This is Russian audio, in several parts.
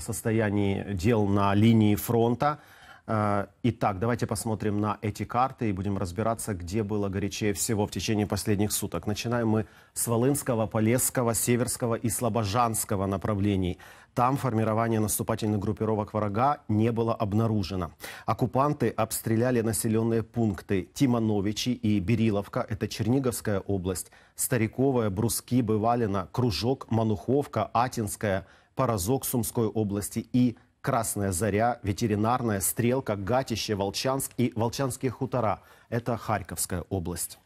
состоянии дел на линии фронта. Э, итак, давайте посмотрим на эти карты и будем разбираться, где было горячее всего в течение последних суток. Начинаем мы с Волынского, Полесского, Северского и Слобожанского направлений. Там формирование наступательных группировок врага не было обнаружено. Оккупанты обстреляли населенные пункты Тимановичи и Бериловка, это Черниговская область, Стариковая, Бруски, Бывалина, Кружок, Мануховка, Атинская – Порозок Сумской области и Красная Заря, Ветеринарная, Стрелка, Гатище, Волчанск и Волчанские хутора. Это Харьковская область.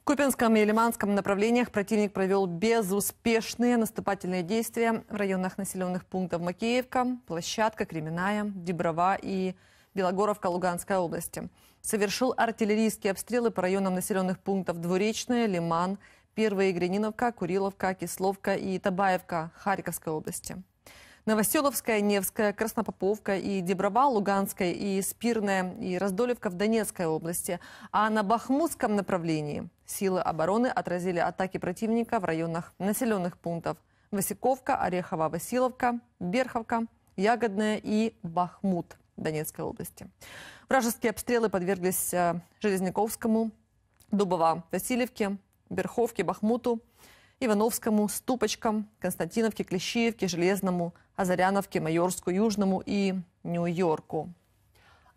В Купинском и Лиманском направлениях противник провел безуспешные наступательные действия в районах населенных пунктов Макеевка, Площадка, Кременная, Деброва и Белогоровка Луганской области. Совершил артиллерийские обстрелы по районам населенных пунктов Двуречная, Лиман, Первые Игрениновка, Куриловка, Кисловка и Табаевка Харьковской области. Новоселовская, Невская, Краснопоповка и Деброва, Луганская и Спирная и Раздолевка в Донецкой области. А на Бахмутском направлении силы обороны отразили атаки противника в районах населенных пунктов Васиковка, Орехово-Василовка, Берховка, Ягодная и Бахмут Донецкой области. Вражеские обстрелы подверглись э, Железняковскому, Дубова, Васильевке, Берховке, Бахмуту, Ивановскому, Ступочкам, Константиновке, Клещиевке, Железному, Азаряновке, Майорску, Южному и Нью-Йорку.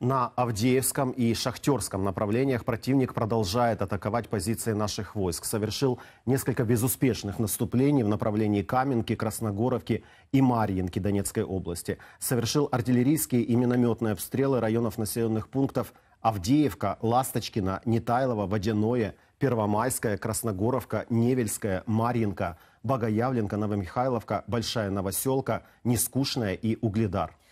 На Авдеевском и Шахтерском направлениях противник продолжает атаковать позиции наших войск. Совершил несколько безуспешных наступлений в направлении Каменки, Красногоровки и Марьинки Донецкой области. Совершил артиллерийские и минометные обстрелы районов населенных пунктов – Авдеевка, Ласточкина, Нетайлова, Водяное, Первомайская, Красногоровка, Невельская, Марьинка, Богоявленка, Новомихайловка, Большая Новоселка, Нескучная и Угледар –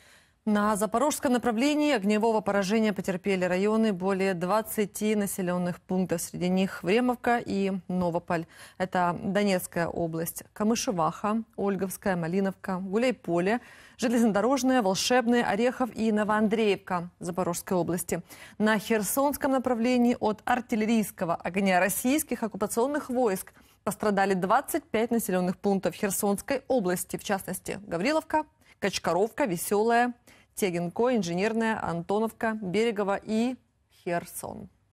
на запорожском направлении огневого поражения потерпели районы более 20 населенных пунктов. Среди них Времовка и Новополь. Это Донецкая область, Камышеваха, Ольговская, Малиновка, Гуляйполе, Железнодорожная, Волшебная, Орехов и Новоандреевка Запорожской области. На Херсонском направлении от артиллерийского огня российских оккупационных войск пострадали 25 населенных пунктов Херсонской области, в частности Гавриловка, Качкаровка, Веселая, Тегинко, Инженерная, Антоновка, Берегово и Херсон.